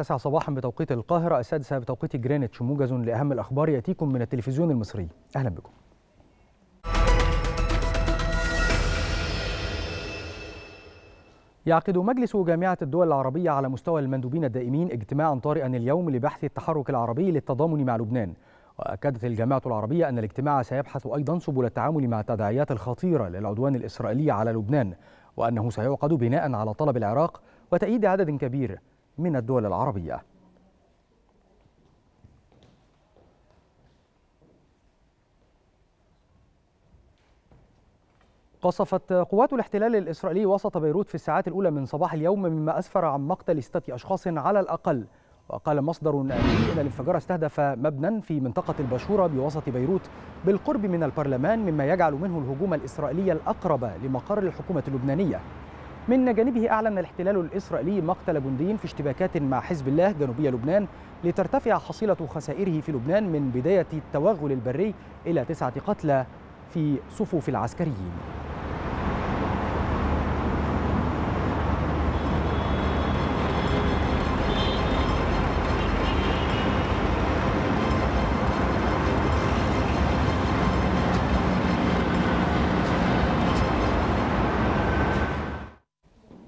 التاسعة صباحا بتوقيت القاهرة السادسة بتوقيت جرينتش موجز لأهم الأخبار يأتيكم من التلفزيون المصري أهلا بكم يعقد مجلس جامعة الدول العربية على مستوى المندوبين الدائمين اجتماعا طارئا اليوم لبحث التحرك العربي للتضامن مع لبنان وأكدت الجامعة العربية أن الاجتماع سيبحث أيضا سبل التعامل مع التداعيات الخطيرة للعدوان الإسرائيلي على لبنان وأنه سيعقد بناء على طلب العراق وتأييد عدد كبير من الدول العربية قصفت قوات الاحتلال الإسرائيلي وسط بيروت في الساعات الأولى من صباح اليوم مما أسفر عن مقتل ستة أشخاص على الأقل وقال مصدر أمني أن الانفجار استهدف مبنى في منطقة البشورة بوسط بيروت بالقرب من البرلمان مما يجعل منه الهجوم الإسرائيلي الأقرب لمقر الحكومة اللبنانية من جانبه أعلن الاحتلال الإسرائيلي مقتل جندي في اشتباكات مع حزب الله جنوبي لبنان لترتفع حصيلة خسائره في لبنان من بداية التوغل البري إلى تسعة قتلى في صفوف العسكريين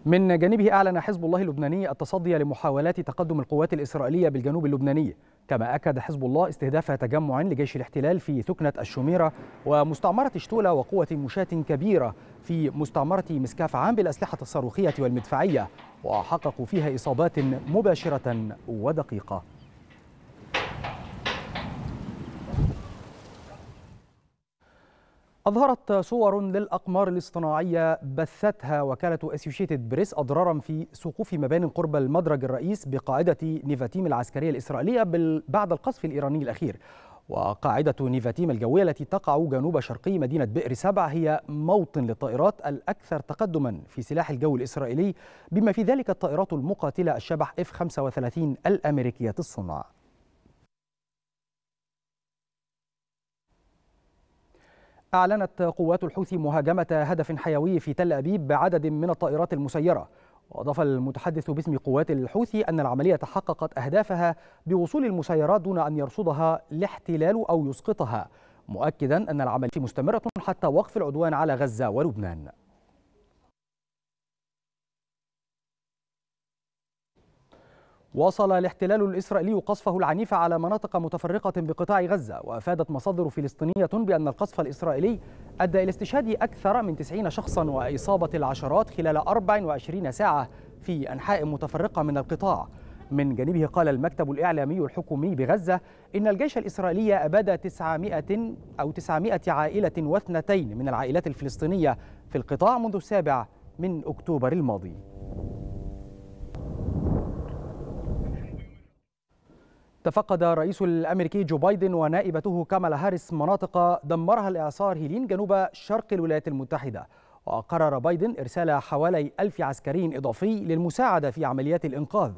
من جانبه أعلن حزب الله اللبناني التصدي لمحاولات تقدم القوات الإسرائيلية بالجنوب اللبناني كما أكد حزب الله استهداف تجمع لجيش الاحتلال في تكنة الشميرة ومستعمرة شتولة وقوة مشاة كبيرة في مستعمرة مسكاف عام بالأسلحة الصاروخية والمدفعية وحققوا فيها إصابات مباشرة ودقيقة أظهرت صور للأقمار الاصطناعية بثتها وكالة أسوشيتد بريس أضرارا في سقوف مبان قرب المدرج الرئيس بقاعدة نيفاتيم العسكرية الإسرائيلية بعد القصف الإيراني الأخير وقاعدة نيفاتيم الجوية التي تقع جنوب شرقي مدينة بئر سبع هي موطن للطائرات الأكثر تقدما في سلاح الجو الإسرائيلي بما في ذلك الطائرات المقاتلة الشبح F-35 الأمريكية الصنع أعلنت قوات الحوثي مهاجمة هدف حيوي في تل أبيب بعدد من الطائرات المسيرة وأضاف المتحدث باسم قوات الحوثي أن العملية تحققت أهدافها بوصول المسيرات دون أن يرصدها الاحتلال أو يسقطها مؤكدا أن العملية مستمرة حتى وقف العدوان على غزة ولبنان وصل الاحتلال الإسرائيلي قصفه العنيف على مناطق متفرقة بقطاع غزة وأفادت مصادر فلسطينية بأن القصف الإسرائيلي أدى إلى استشهاد أكثر من 90 شخصا وإصابة العشرات خلال 24 ساعة في أنحاء متفرقة من القطاع من جانبه قال المكتب الإعلامي الحكومي بغزة إن الجيش الإسرائيلي أباد 900 أو 900 عائلة واثنتين من العائلات الفلسطينية في القطاع منذ السابع من أكتوبر الماضي تفقد الرئيس الامريكي جو بايدن ونائبته كامالا هاريس مناطق دمرها الاعصار هيلين جنوب شرق الولايات المتحده وقرر بايدن ارسال حوالي ألف عسكري اضافي للمساعده في عمليات الانقاذ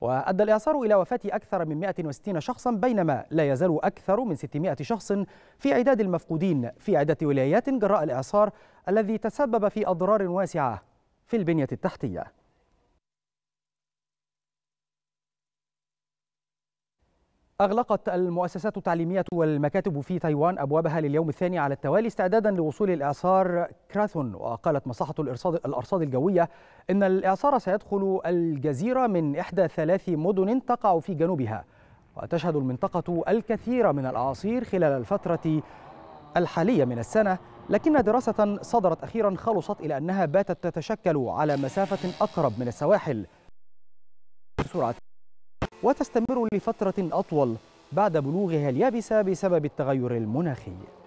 وادى الاعصار الى وفاه اكثر من 160 شخصا بينما لا يزال اكثر من 600 شخص في عداد المفقودين في عده ولايات جراء الاعصار الذي تسبب في اضرار واسعه في البنيه التحتيه أغلقت المؤسسات التعليمية والمكاتب في تايوان أبوابها لليوم الثاني على التوالي استعدادا لوصول الإعصار كراثون وقالت مصلحة الإرصاد, الأرصاد الجوية إن الإعصار سيدخل الجزيرة من إحدى ثلاث مدن تقع في جنوبها وتشهد المنطقة الكثير من الأعاصير خلال الفترة الحالية من السنة لكن دراسة صدرت أخيرا خلصت إلى أنها باتت تتشكل على مسافة أقرب من السواحل بسرعة وتستمر لفترة أطول بعد بلوغها اليابسة بسبب التغير المناخي